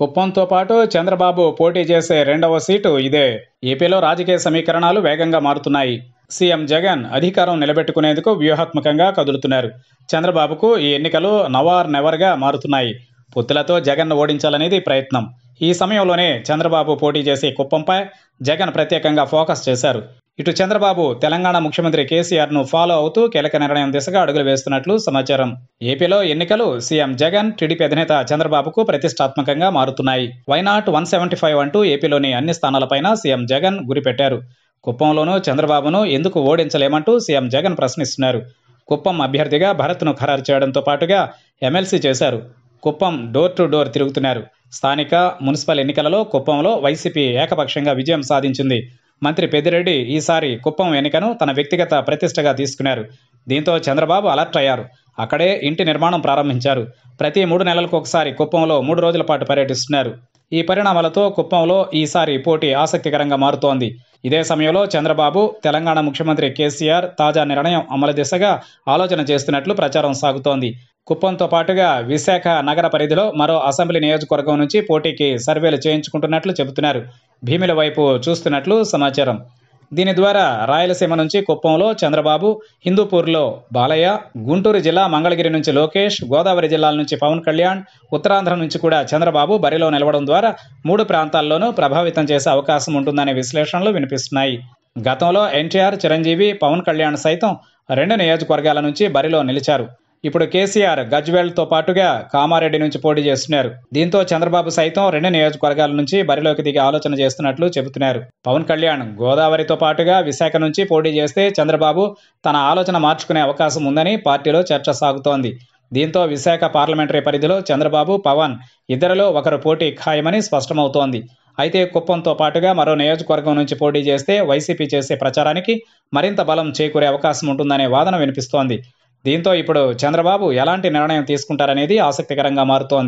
కుప్పంతో పాటు చంద్రబాబు పోటీ చేసే రెండవ సీటు ఇదే ఏపీలో రాజకీయ సమీకరణాలు వేగంగా మారుతున్నాయి సీఎం జగన్ అధికారం నిలబెట్టుకునేందుకు వ్యూహాత్మకంగా కదులుతున్నారు చంద్రబాబుకు ఈ ఎన్నికలు నవార్ నెవర్గా మారుతున్నాయి పొత్తులతో జగన్ను ఓడించాలనేది ప్రయత్నం ఈ సమయంలోనే చంద్రబాబు పోటీ చేసే కుప్పంపై జగన్ ప్రత్యేకంగా ఫోకస్ చేశారు ఇటు చంద్రబాబు తెలంగాణ ముఖ్యమంత్రి కేసీఆర్ను ఫాలో అవుతూ కీలక నిర్ణయం దిశగా అడుగులు వేస్తున్నట్లు సమాచారం ఏపీలో ఎన్నికలు సీఎం జగన్ టీడీపీ అధినేత చంద్రబాబుకు ప్రతిష్టాత్మకంగా మారుతున్నాయి వైనాట్ వన్ సెవెంటీ ఫైవ్ అంటూ ఏపీలోని అన్ని స్థానాలపైన సీఎం జగన్ గురిపెట్టారు కుప్పంలోనూ చంద్రబాబును ఎందుకు ఓడించలేమంటూ సీఎం జగన్ ప్రశ్నిస్తున్నారు కుప్పం అభ్యర్థిగా భరత్ను ఖరారు చేయడంతో పాటుగా ఎమ్మెల్సీ చేశారు కుప్పం డోర్ టు డోర్ తిరుగుతున్నారు స్థానిక మున్సిపల్ ఎన్నికలలో కుప్పంలో వైసీపీ ఏకపక్షంగా విజయం సాధించింది మంత్రి పెద్దిరెడ్డి ఈసారి కుప్పం ఎన్నికను తన వ్యక్తిగత ప్రతిష్టగా తీసుకున్నారు దీంతో చంద్రబాబు అలర్ట్ అయ్యారు అక్కడే ఇంటి నిర్మాణం ప్రారంభించారు ప్రతి మూడు నెలలకు ఒకసారి కుప్పంలో మూడు రోజుల పాటు పర్యటిస్తున్నారు ఈ పరిణామాలతో కుప్పంలో ఈసారి పోటీ ఆసక్తికరంగా మారుతోంది ఇదే సమయంలో చంద్రబాబు తెలంగాణ ముఖ్యమంత్రి కేసీఆర్ తాజా నిర్ణయం అమలు దిశగా ఆలోచన చేస్తున్నట్లు ప్రచారం సాగుతోంది కుప్పంతో పాటుగా విశాఖ నగర పరిధిలో మరో అసెంబ్లీ నియోజకవర్గం నుంచి పోటీకి సర్వేలు చేయించుకుంటున్నట్లు చెబుతున్నారు భీమిల వైపు చూస్తున్నట్లు సమాచారం దీని ద్వారా రాయలసీమ నుంచి కుప్పంలో చంద్రబాబు హిందూపూర్లో బాలయ్య గుంటూరు జిల్లా మంగళగిరి నుంచి లోకేష్ గోదావరి జిల్లాల నుంచి పవన్ కళ్యాణ్ ఉత్తరాంధ్ర నుంచి కూడా చంద్రబాబు బరిలో నిలవడం ద్వారా మూడు ప్రాంతాల్లోనూ ప్రభావితం చేసే అవకాశం ఉంటుందనే విశ్లేషణలు వినిపిస్తున్నాయి గతంలో ఎన్టీఆర్ చిరంజీవి పవన్ కళ్యాణ్ సైతం రెండు నియోజకవర్గాల నుంచి బరిలో నిలిచారు ఇప్పుడు కేసీఆర్ గజ్వేల్తో పాటుగా కామారెడ్డి నుంచి పోటీ చేస్తున్నారు దీంతో చంద్రబాబు సైతం రెండు నియోజకవర్గాల నుంచి బరిలోకి దిగి ఆలోచన చేస్తున్నట్లు చెబుతున్నారు పవన్ కళ్యాణ్ గోదావరితో పాటుగా విశాఖ నుంచి పోటీ చేస్తే చంద్రబాబు తన ఆలోచన మార్చుకునే అవకాశం ఉందని పార్టీలో చర్చ సాగుతోంది దీంతో విశాఖ పార్లమెంటరీ పరిధిలో చంద్రబాబు పవన్ ఇద్దరిలో ఒకరు పోటీ ఖాయమని స్పష్టమవుతోంది అయితే కుప్పంతో పాటుగా మరో నియోజకవర్గం నుంచి పోటీ చేస్తే వైసీపీ చేసే ప్రచారానికి మరింత బలం చేకూరే అవకాశం ఉంటుందనే వాదన వినిపిస్తోంది దీంతో ఇప్పుడు చంద్రబాబు ఎలాంటి నిర్ణయం తీసుకుంటారనేది ఆసక్తికరంగా మారుతోంది